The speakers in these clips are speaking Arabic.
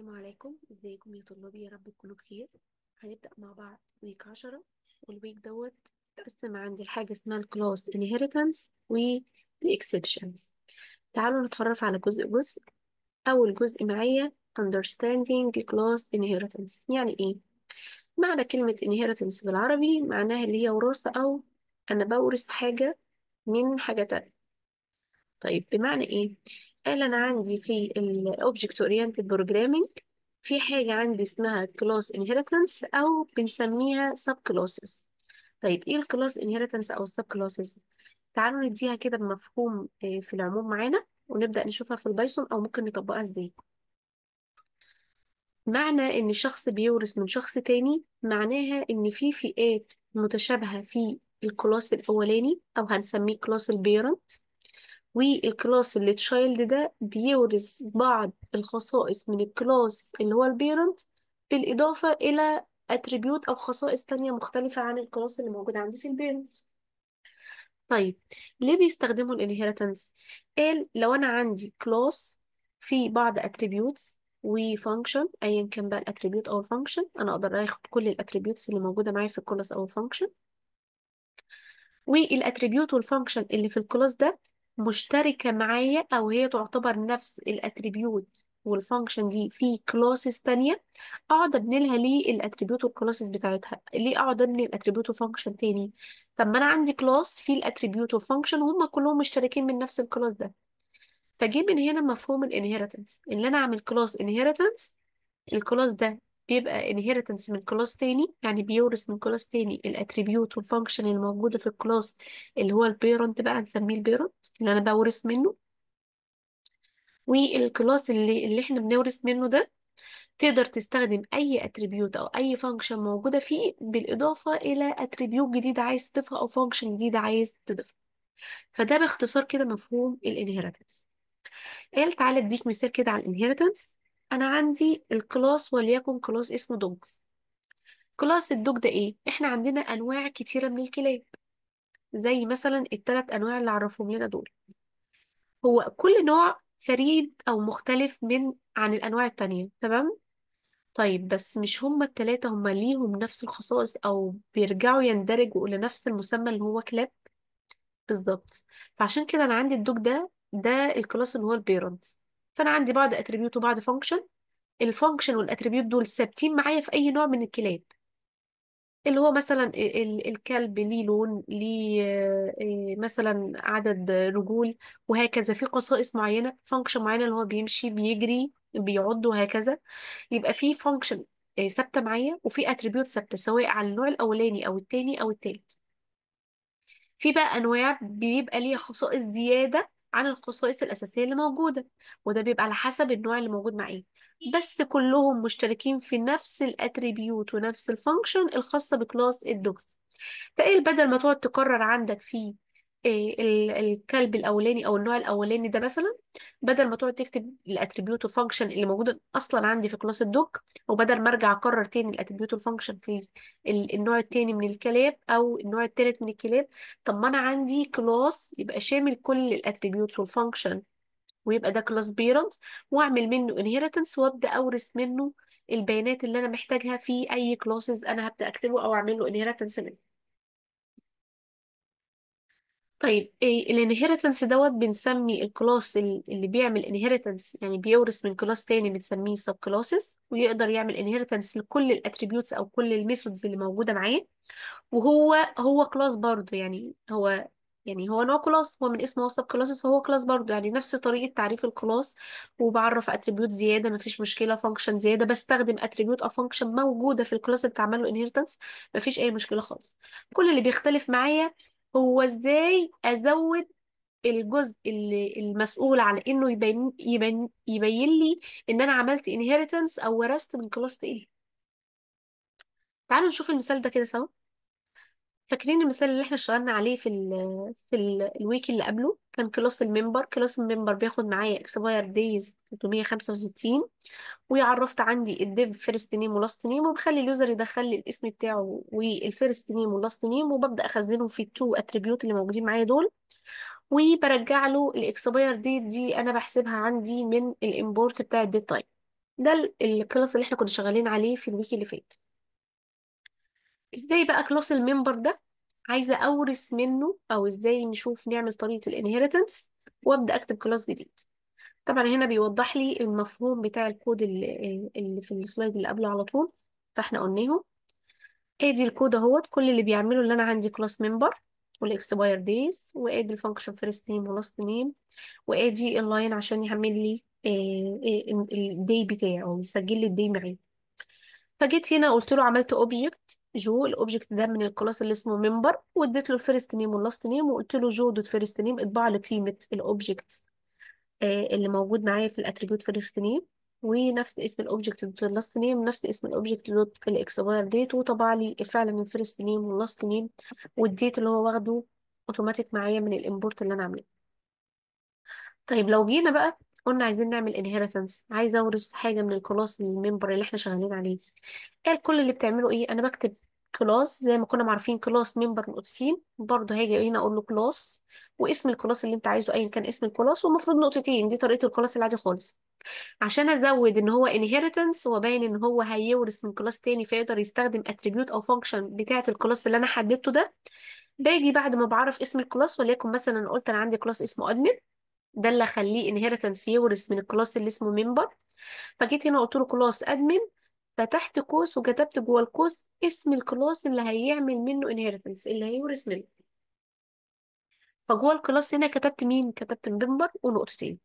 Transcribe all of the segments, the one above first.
السلام عليكم ازيكم يا طلابي يا رب تكونوا بخير هنبدأ مع بعض ويك عشرة والويك دوت تقسم عندي الحاجة اسمها الكلاس inheritance والاكسبشنز تعالوا نتعرف على جزء جزء أول جزء معايا understanding class inheritance يعني إيه؟ معنى كلمة inheritance بالعربي معناها اللي هي وراثة أو أنا بورث حاجة من حاجة تانية طيب بمعنى إيه؟ قال انا عندي في الاوبجكت اورينتد بروجرامنج في حاجه عندي اسمها كلاس انهيرتنس او بنسميها سب كلاسز طيب ايه الكلاس انهيرتنس او السب كلاسز تعالوا نديها كده بمفهوم آه، في العموم معانا ونبدا نشوفها في البايثون او ممكن نطبقها ازاي معنى ان شخص بيورث من شخص تاني معناها ان في فئات متشابهه في الكلاس الاولاني او هنسميه كلاس البيرنت والكلاس اللي تشايلد ده بيورث بعض الخصائص من الكلاس اللي هو البيرنت بالإضافة إلى اتريبيوت أو خصائص تانية مختلفة عن الكلاس اللي موجودة عندي في البيرنت طيب ليه بيستخدموا الانهيرتنس قال لو أنا عندي كلاس في بعض اتريبيوتس وفانكشن ايا كان بقى الاتريبيوت او الفانكشن انا اقدر اخد كل الاتريبيوتس اللي موجوده معايا في الكلاس او الفانكشن والاتريبيوت والفانكشن اللي في الكلاس ده مشتركة معايا أو هي تعتبر نفس الاتريبيوت والفانكشن دي في كلاسز تانية اقعد ابني لها ليه الاتريبيوت والكلاسز بتاعتها ليه اقعد ابني الاتريبيوت وفانكشن تاني طب ما انا عندي كلاس فيه الاتريبيوت والفانكشن هم كلهم مشتركين من نفس الكلاس ده فجه من هنا مفهوم الانهيرتنس إن انا اعمل كلاس انهيرتنس الكلاس ده بيبقى inheritance من كلاس تاني يعني بيورث من كلاس تاني الاتريبيوت والفانكشن الموجودة في الكلاس اللي هو البيرنت بقى هنسميه البيرنت اللي أنا بورث منه والكلاس اللي, اللي احنا بنورث منه ده تقدر تستخدم أي اتريبيوت أو أي فانكشن موجودة فيه بالإضافة إلى اتريبيوت جديد عايز تضيفها أو فانكشن جديد عايز تضيفها فده باختصار كده مفهوم الانهيرتنس قال تعالى اديك مثال كده على الانهيرتنس انا عندي الكلاس وليكن كلاس اسمه دوجز كلاس الدوج ده ايه احنا عندنا انواع كتيره من الكلاب زي مثلا الثلاث انواع اللي عرفهم لنا دول هو كل نوع فريد او مختلف من عن الانواع التانية تمام طيب بس مش هما التلاتة هما ليهم نفس الخصائص او بيرجعوا يندرجوا لنفس المسمى اللي هو كلاب بالظبط فعشان كده انا عندي الدوج ده ده الكلاس اللي هو البيرنت فانا عندي بعض اتريبيوت وبعض فانكشن الفانكشن والاتريبيوت دول ثابتين معايا في اي نوع من الكلاب اللي هو مثلا الكلب ليه لون ليه آه، آه، مثلا عدد رجول وهكذا في خصائص معينة فانكشن معينة اللي هو بيمشي بيجري بيعض وهكذا يبقى في فانكشن آه، ثابتة معايا وفي اتريبيوت ثابتة سواء على النوع الأولاني أو التاني أو التالت في بقى أنواع بيبقى ليها خصائص زيادة عن الخصائص الأساسية اللي موجودة وده بيبقى على حسب النوع اللي موجود معاه بس كلهم مشتركين في نفس الاتريبيوت ونفس الفانكشن الخاصة بكلاس الدوكس فايه بدل ما تقعد تكرر عندك في إيه، الكلب الاولاني او النوع الاولاني ده مثلا بدل ما تقعد تكتب الاتريبيوت والفانكشن اللي موجود اصلا عندي في كلاس الدوك وبدل ما ارجع اكرر تاني الاتريبيوت والفانكشن في النوع التاني من الكلاب او النوع التالت من الكلاب طب ما انا عندي كلاس يبقى شامل كل الاتريبيوت والفانكشن ويبقى ده كلاس بيرنت واعمل منه انهيرتنس وابدا اورث منه البيانات اللي انا محتاجها في اي كلاسز انا هبدا اكتبه او اعمل له انهيرتنس منه طيب إيه الانهيرتنس دوت بنسمي الكلاس اللي بيعمل انهيرتنس يعني بيورث من كلاس تاني بنسميه سب كلاسز ويقدر يعمل انهيرتنس لكل الاتريبيوتس او كل الميثودز اللي موجوده معاه وهو هو كلاس برضه يعني هو يعني هو نوع كلاس هو من اسمه هو سب كلاسز فهو كلاس برضه يعني نفس طريقه تعريف الكلاس وبعرف اتريبيوت زياده مفيش مشكله فانكشن زياده بستخدم اتريبيوت او فانكشن موجوده في الكلاس اللي بتعمل له انهيرتنس مفيش اي مشكله خالص كل اللي بيختلف معايا هو ازاي ازود الجزء اللي المسؤول على انه يبين يبين يبين لي ان انا عملت انهيرتنس او ورثت من كلاس ايه تعالوا نشوف المثال ده كده سوا فاكرين المثال اللي احنا اشتغلنا عليه في الـ في الويك اللي قبله كان كلاس الممبر كلاس الممبر بياخد معايا اكسباير دايز 365 وعرفت عندي الديف فيرست نيم ولاست نيم وبخلي اليوزر يدخل لي الاسم بتاعه والفيرست نيم واللاست نيم وببدا اخزنهم في التو اتريبيوت اللي موجودين معايا دول وبرجع له الاكسباير ديت دي انا بحسبها عندي من الامبورت بتاع الديت تايم ده الكلاس اللي احنا كنا شغالين عليه في الويك اللي فات ازاي بقى كلاس الممبر ده عايزه اورث منه او ازاي نشوف نعمل طريقه الانهيرتنس وابدا اكتب كلاس جديد طبعا هنا بيوضح لي المفهوم بتاع الكود اللي, اللي في السلايد اللي قبله على طول فاحنا قلناه ادي الكود اهوت كل اللي بيعمله اللي انا عندي كلاس ممبر والاكسباير ديز وادي الفانكشن فيرست نيم ولاست نيم وادي اللاين عشان يعمل لي آه، آه، الدي بتاعي او يسجل لي الدي معايا فجيت هنا قلت له عملت اوبجكت جو الاوبجكت ده من الكلاس اللي اسمه ممبر واديت له الفيرست نيم واللاست نيم وقلت له جو دوت فيرست نيم اطبع لي قيمه الاوبجكت آه، اللي موجود معايا في الاتريبيوت فيرست نيم ونفس اسم الاوبجكت دوت اللاست نيم ونفس اسم الاوبجكت دوت الاكسباير ديت وطبع لي فعلا الفيرست نيم واللاست نيم والديت اللي هو واخده اوتوماتيك معايا من الامبورت اللي انا عاملاه طيب لو جينا بقى قلنا عايزين نعمل انهيرتنس عايز اورث حاجه من الكلاس الممبر اللي احنا شغالين عليه ايه كل اللي بتعمله ايه انا بكتب كلاس زي ما كنا معرفين كلاس ممبر نقطتين برضه هاجي هنا اقول له كلاس واسم الكلاس اللي انت عايزه ايا كان اسم الكلاس ومفروض نقطتين دي طريقه الكلاس العادي خالص عشان ازود ان هو انهيرتنس وباين ان هو هيورث من كلاس تاني فيقدر يستخدم اتريبيوت او فانكشن بتاعه الكلاس اللي انا حددته ده باجي بعد ما بعرف اسم الكلاس وليكن مثلا قلت انا عندي كلاس اسمه ادمن ده اللي اخليه انهيرتنس يورث من الكلاس اللي اسمه ممبر فجيت هنا قلت له كلاس ادمن فتحت قوس وكتبت جوه القوس اسم الكلاس اللي هيعمل منه انهيرتنس اللي هيورث منه فجوه الكلاس هنا كتبت مين كتبت ممبر ونقطتين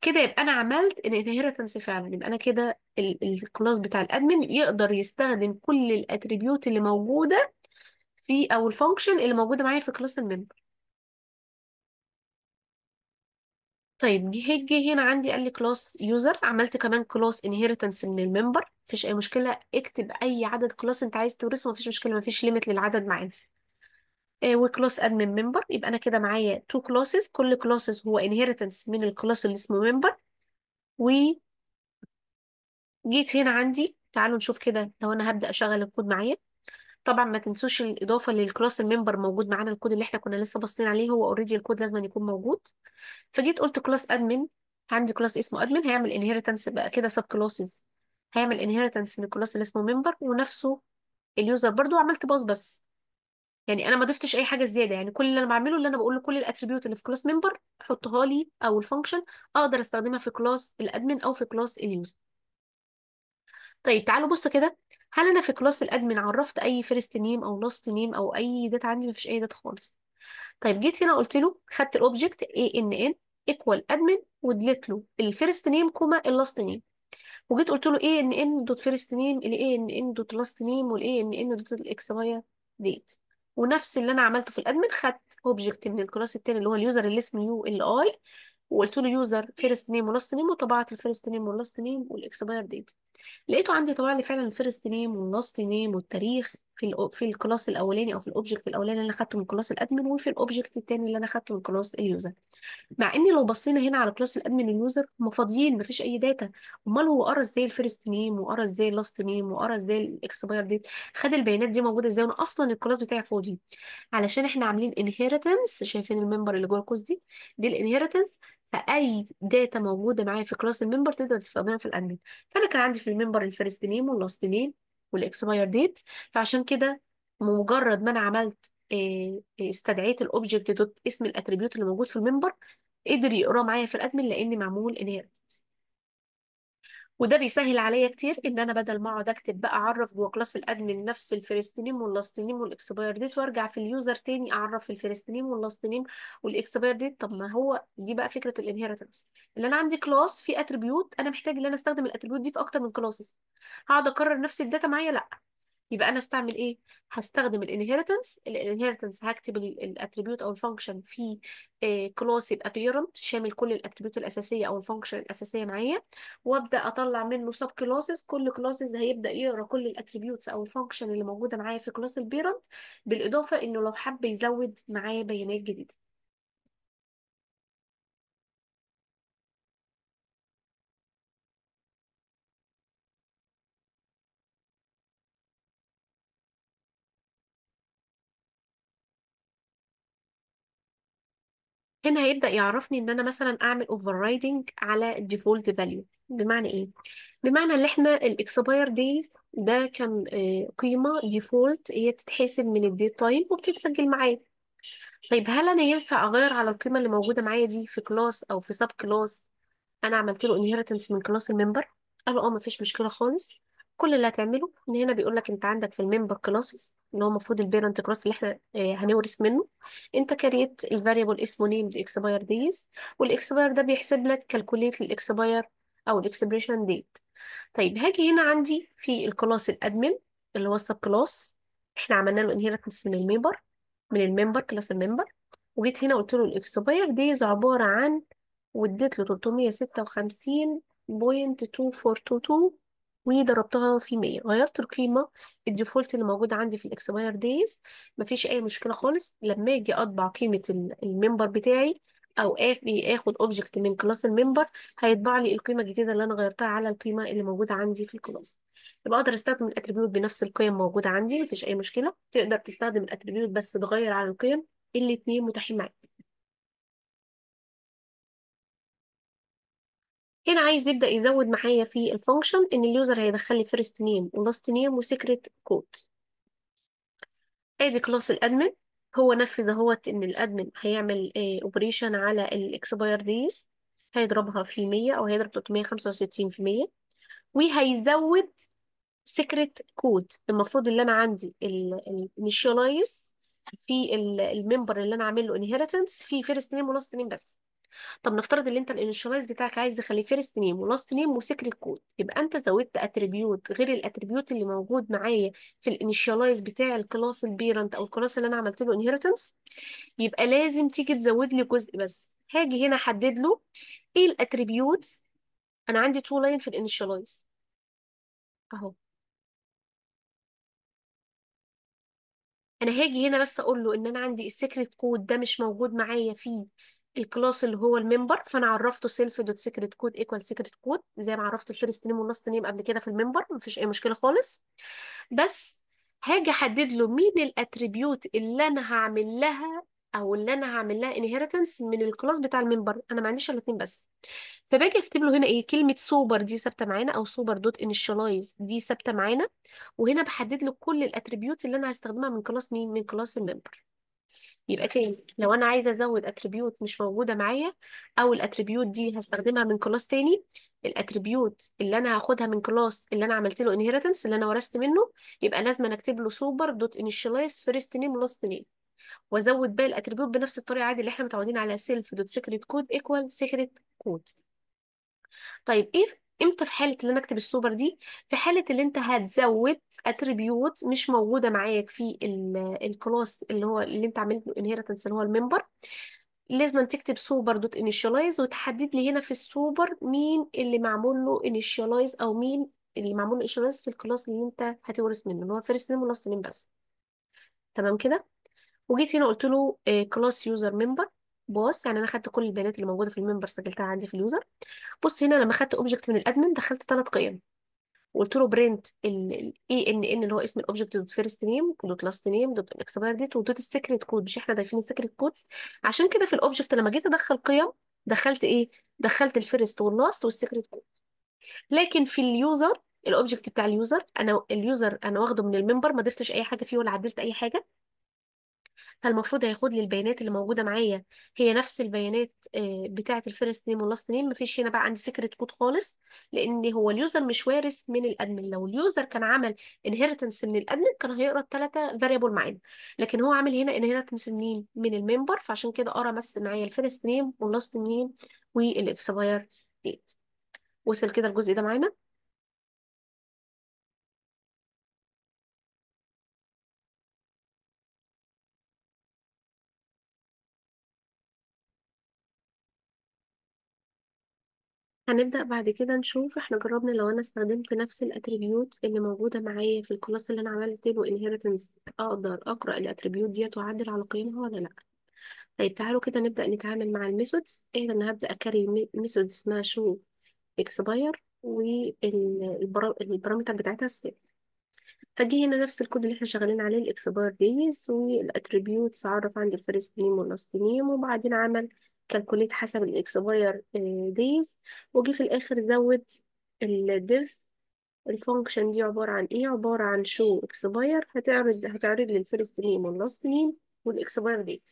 كده يبقى انا عملت الانهيرتنس فعلا يبقى انا كده الكلاس بتاع الادمن يقدر يستخدم كل الاتريبيوت اللي موجوده في او الفانكشن اللي موجوده معايا في كلاس الممبر طيب جه جه هنا عندي قال لي كلاس يوزر عملت كمان كلاس انهيرتنس من الممبر مفيش اي مشكله اكتب اي عدد كلاس انت عايز تورثه مفيش مشكله مفيش ليميت للعدد معانا وكلاس ادمن ممبر يبقى انا كده معايا تو كلاسز كل كلاسز هو انهيرتنس من الكلاس اللي اسمه ممبر و جيت هنا عندي تعالوا نشوف كده لو انا هبدا اشغل الكود معايا طبعا ما تنسوش الاضافه للكلاس الممبر موجود معانا الكود اللي احنا كنا لسه باصين عليه هو اوريدي الكود لازم يكون موجود فجيت قلت كلاس ادمن عندي كلاس اسمه ادمن هيعمل انهيرتنس بقى كده سب كلاسز هيعمل انهيرتنس من الكلاس اللي اسمه ممبر ونفسه اليوزر برضو عملت باص بس يعني انا ما ضفتش اي حاجه زياده يعني كل اللي انا بعمله اللي انا بقول له كل الاتريبيوت اللي في كلاس ممبر حطها لي او الفانكشن اقدر استخدمها في كلاس الادمن او في كلاس اليوزر طيب تعالوا بصوا كده هل انا في كلاس الادمن عرفت اي فيرست نيم او لاست نيم او اي داتا عندي مفيش اي داتا خالص طيب جيت هنا قلت له خدت الاوبجكت اي ان ان ايكوال ادمن وديليت له الفيرست نيم كوما اللاست نيم وجيت قلت له اي ان ان دوت فيرست نيم الاي ان ان دوت لاست نيم والاي ان ان دوت واي ديت ونفس اللي انا عملته في الادمن خدت اوبجكت من الكلاس الثاني اللي هو اليوزر اللي اسمه يو ال اي وقلت له يوزر فيرست نيم ولاست نيم وطبعت الفيرست نيم واللاست نيم والاكسباير ديت لقيته عندي طبع لي فعلا الفيرست نيم واللاست نيم والتاريخ في الـ في الكلاس الاولاني او في الاوبجكت الاولاني اللي انا خدته من كلاس الادمن وفي الاوبجكت الثاني اللي انا خدته من كلاس اليوزر مع ان لو بصينا هنا على كلاس الادمن واليوزر هم فاضيين مفيش اي داتا امال هو قرا ازاي الفيرست نيم وقرا ازاي اللاست نيم وقرا ازاي الاكسباير ديت خد البيانات دي موجوده ازاي وانا اصلا الكلاس بتاعي فاضي علشان احنا عاملين انهيرتنس شايفين الممبر اللي جوه الكوز دي دي الانهيرتنس فاي داتا موجوده معايا في كلاس الممبر تقدر تستخدمها في الادمن فانا كان عندي في الممبر الفيرست نيم واللاست نيم والاكسباير ديت فعشان كده بمجرد ما انا عملت آه، آه، استدعيت الاوبجكت دوت اسم الاتريبيوت اللي موجود في الممبر قدر يقراه معايا في الادمن لان معمول انيرت وده بيسهل عليا كتير ان انا بدل ما اقعد اكتب بقى اعرف جوه كلاس الادمن نفس الفيرست نيم واللاست نيم والاكسباير ديت وارجع في اليوزر تاني اعرف الفيرست نيم واللاست نيم والاكسباير ديت طب ما هو دي بقى فكره الانهيرتنس اللي انا عندي كلاس فيه اتريبيوت انا محتاج ان انا استخدم الاتريبيوت دي في اكتر من كلاسز هقعد اكرر نفس الداتا معايا لا يبقى انا استعمل ايه هستخدم الانهيرتنس الانهيرتنس هكتب الاتريبيوت او الفانكشن في كلاس آه، يبقى بيرنت شامل كل الاتريبيوت الاساسيه او الفانكشن الاساسيه معايا وابدا اطلع منه سب كلاسز كل كلاسز هيبدا يقرا كل الاتريبيوتس او الفانكشن اللي موجوده معايا في كلاس البيرنت بالاضافه انه لو حب يزود معايا بيانات جديده هنا هيبدأ يعرفني ان انا مثلا اعمل overriding على الديفولت فاليو بمعنى ايه بمعنى ان احنا الاكسباير دايز ده كان آه، قيمة ديفولت هي بتتحسب من الديت تايم وبتتسجل معايا طيب هل انا ينفع اغير على القيمة اللي موجودة معايا دي في كلاس او في سب كلاس انا عملت له انهيرتنس من كلاس الممبر قالوا اه مفيش مشكلة خالص كل اللي هتعمله ان هنا بيقول لك انت عندك في الممبر كلاسز اللي هو المفروض البيرنت كلاس اللي احنا آه، هنورث منه انت كريت الفاريبل اسمه نيم الاكسباير ديز والاكسباير ده بيحسب لك كالكوليت الاكسباير او الاكسبريشن ديت طيب هاجي هنا عندي في الكلاس الادمن اللي هو السب كلاس احنا عملنا له انهيرتنس من الممبر من الممبر كلاس الممبر وجيت هنا قلت له الاكسباير ديز عباره عن واديت له 356.2422 وضربتها في 100 غيرت القيمة الديفولت اللي موجودة عندي في الاكسباير دايز مفيش أي مشكلة خالص لما أجي أطبع قيمة الممبر بتاعي أو آخد, آخد أوبجكت من كلاس الممبر هيطبع لي القيمة الجديدة اللي أنا غيرتها على القيمة اللي موجودة عندي في الكلاس يبقى أقدر أستخدم الأتريبيوت بنفس القيم موجودة عندي مفيش أي مشكلة تقدر تستخدم الأتريبيوت بس تغير على القيم الاتنين متاحين معاك هنا عايز يبدأ يزود معايا في الفانكشن إن اليوزر هيدخل لي فيرست نيم ولاست نيم وسيكريت كود ادي كلاس الادمن هو نفذ اهوت ان الادمن هيعمل اوبريشن آه، على الاكسباير ديز هيضربها في 100 او هيضرب 365 في 100 وهيزود سيكريت كود المفروض اللي انا عندي الانيشاليز في الممبر اللي انا عامل له انهيرتنس في فيرست نيم ولاست نيم بس طب نفترض ان انت الانيشاليز بتاعك عايز تخليه فيرست نيم ولاست نيم وسيكريت كود يبقى انت زودت اتريبيوت غير الاتريبيوت اللي موجود معايا في الانيشاليز بتاع الكلاس البيرنت او الكلاس اللي انا عملت له انهيرتنس يبقى لازم تيجي تزود لي جزء بس هاجي هنا احدد له ايه الاتريبيوت انا عندي تو لاين في الانيشاليز اهو انا هاجي هنا بس اقول له ان انا عندي السيكريت كود ده مش موجود معايا فيه الكلاس اللي هو الممبر فانا عرفته سيلف دوت سيكريت كود ايكوال سيكريت كود زي ما عرفت الفيرست نيم واللاست نيم قبل كده في الممبر مفيش اي مشكله خالص بس هاجي احدد له مين الاتريبيوت اللي انا هعمل لها او اللي انا هعمل لها انهيرتنس من الكلاس بتاع الممبر انا ما عنديش الاثنين بس فباجي اكتب له هنا ايه كلمه سوبر دي ثابته معانا او سوبر دوت انيشلايز دي ثابته معانا وهنا بحدد له كل الاتريبيوت اللي انا هستخدمها من كلاس مين من كلاس الممبر يبقى تاني لو انا عايزه ازود اتريبيوت مش موجوده معايا او الاتريبيوت دي هستخدمها من كلاس تاني الاتريبيوت اللي انا هاخدها من كلاس اللي انا عملت له انهيرتنس اللي انا ورثت منه يبقى لازم اكتب له سوبر دوت انيشالايز فيرست نيم لاست نيم وازود باقي الاتريبيوت بنفس الطريقه عادي اللي احنا متعودين على سيلف دوت سيكريت كود ايكوال سيكريت كود طيب ايه امتى في حاله اللي انا اكتب السوبر دي في حاله اللي انت هتزود اتريبيوت مش موجوده معاك في الكلاس اللي هو اللي انت عملت له انهيرتنس اللي هو الممبر لازم أن تكتب سوبر دوت انيشاليز وتحدد لي هنا في السوبر مين اللي معمول له انيشاليز او مين اللي معمول له انيشاليز في الكلاس اللي انت هتورث منه اللي هو فيرست نيم ولاست نيم بس تمام كده وجيت هنا قلت له كلاس يوزر ممبر بص يعني انا خدت كل البيانات اللي موجوده في الممبر سجلتها عندي في اليوزر بص هنا لما خدت اوبجكت من الادمن دخلت ثلاث قيم وقلت له برنت الاي ان ان اللي هو اسم الاوبجكت دوت فيرست نيم دوت لاست نيم دوت الاكسباير ديت ودوت السيكريت كود مش احنا ضايفين السيكريت كودز عشان كده في الاوبجكت لما جيت ادخل قيم دخلت ايه دخلت الفيرست واللاست والسيكريت كود لكن في اليوزر الاوبجكت بتاع اليوزر انا اليوزر انا واخده من الممبر ما ضفتش اي حاجه فيه ولا عدلت اي حاجه فالمفروض هياخد لي البيانات اللي موجوده معايا هي نفس البيانات آه، بتاعه الفيرست نيم واللاست نيم مفيش هنا بقى عندي سيكريت كود خالص لان هو اليوزر مش وارث من الادمن لو اليوزر كان عمل انهيرتنس من الادمن كان هيقرا الثلاثه فاريبل معانا لكن هو عامل هنا انهيرتنس منين من الممبر فعشان كده قرا بس معايا الفيرست نيم واللاست نيم والاكسباير ديت وصل كده الجزء ده معانا هنبدأ بعد كده نشوف احنا جربنا لو انا استخدمت نفس الاتريبيوت اللي موجودة معايا في الكلاس اللي انا عملت له انهيرتنس اقدر اقرأ الاتريبيوت ديت واعدل على قيمها ولا لا طيب تعالوا كده نبدأ نتعامل مع الميثودز ايه انا هبدأ اكري ميثود اسمها شو اكسباير والبارامتر بتاعتها السيف فجي هنا نفس الكود اللي احنا شغالين عليه الاكسباير ديز والاتريبيوتس عرف عندي الفيرست نيم واللاست نيم وبعدين عمل كالكوليت حسب الاكسباير آه، دايز وجي في الاخر زود الديف الفونكشن دي عبارة عن ايه عبارة عن شو اكسباير هتعرض هتعرض لي الفيرست نيم واللاست نيم والاكسباير ديت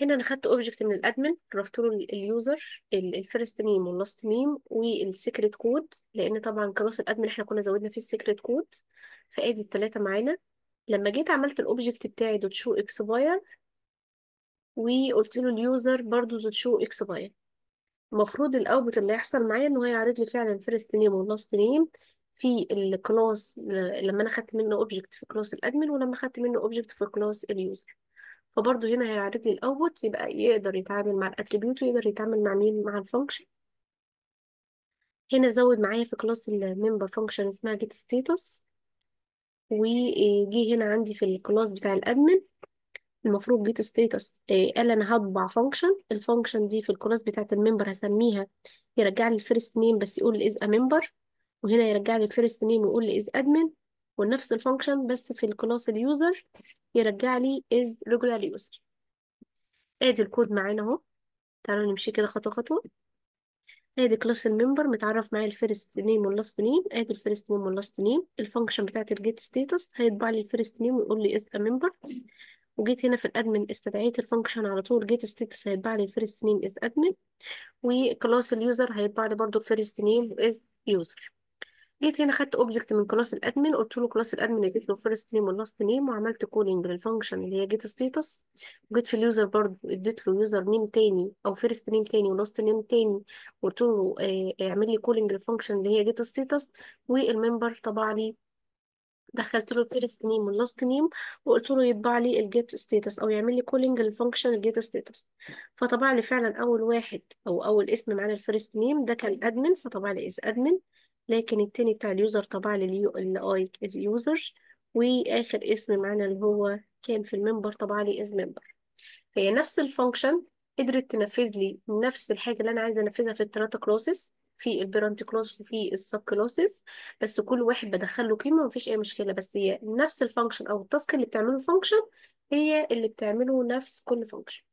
هنا انا خدت اوبجكت من الادمن عرفت له اليوزر الفيرست نيم واللاست نيم والسيكريت كود لان طبعا كلاس الادمن احنا كنا زودنا فيه السيكريت كود فادي الثلاثه معانا لما جيت عملت الاوبجكت بتاعي دوت شو اكسباير وقلت له اليوزر برضو to show باي المفروض الاوتبوت اللي هيحصل معايا ان هو يعرض لي فعلا الفيرست نيم واللاست نيم في الكلاس لما انا خدت منه اوبجكت في كلاس الادمن ولما خدت منه اوبجكت في كلاس اليوزر فبرضه هنا هيعرض لي الاوتبوت يبقى يقدر يتعامل مع الاتريبيوت ويقدر يتعامل مع مين مع الفانكشن هنا زود معايا في كلاس الممبر فانكشن اسمها جيت ستاتوس وجي هنا عندي في الكلاس بتاع الادمن المفروض جيت ستيتس قال انا هطبع فانكشن الفانكشن دي في الكلاس بتاعت الممبر هسميها يرجع لي الفيرست نيم بس يقول لي از ا ممبر وهنا يرجع لي الفيرست نيم ويقول لي از ادمن ونفس الفانكشن بس في الكلاس اليوزر يرجع لي از ريجولار يوزر ادي الكود معانا اهو تعالوا نمشي كده خطوه خطوه ادي كلاس الممبر متعرف معايا الفيرست نيم واللاست نيم ادي الفيرست نيم واللاست نيم الفانكشن بتاعت الجيت ستيتس هيطبع لي الفيرست نيم ويقول لي از ا ممبر وجيت هنا في الادمن استدعيت الفانكشن على طول جيت ستيتس هيتباع لي الفيرست نيم از ادمن وكلاس اليوزر هيتباع لي برضه الفيرست نيم از يوزر جيت هنا خدت اوبجكت من كلاس الادمن قلت له كلاس الادمن اديت له فيرست نيم واللاست نيم وعملت كولينج للفانكشن اللي هي جيت ستيتس وجيت في اليوزر برضه اديت له يوزر نيم تاني او فيرست نيم تاني ولاست نيم تاني قلت له آه، اعمل لي كولينج للفانكشن اللي هي جيت ستيتس والممبر طبع لي دخلت له الفيرست نيم واللاست نيم وقلت له يطبع لي الجيت ستيتس او يعمل لي كولينج للفانكشن الجيت ستيتس فطبع لي فعلا اول واحد او اول اسم معانا الفيرست نيم ده كان ادمن فطبع لي از ادمن لكن التاني بتاع اليوزر طبع لي اليو الاي از يوزر واخر اسم معانا اللي هو كان في الممبر طبع لي از ممبر هي نفس الفانكشن قدرت تنفذ لي نفس الحاجه اللي انا عايزه انفذها في الثلاثه كلاسز في البيرنتكلوس وفي السبكلوسس بس كل واحد بدخل له كيمو مفيش اي مشكله بس هي نفس الفانكشن او التاسك اللي بتعمله فانكشن هي اللي بتعمله نفس كل فانكشن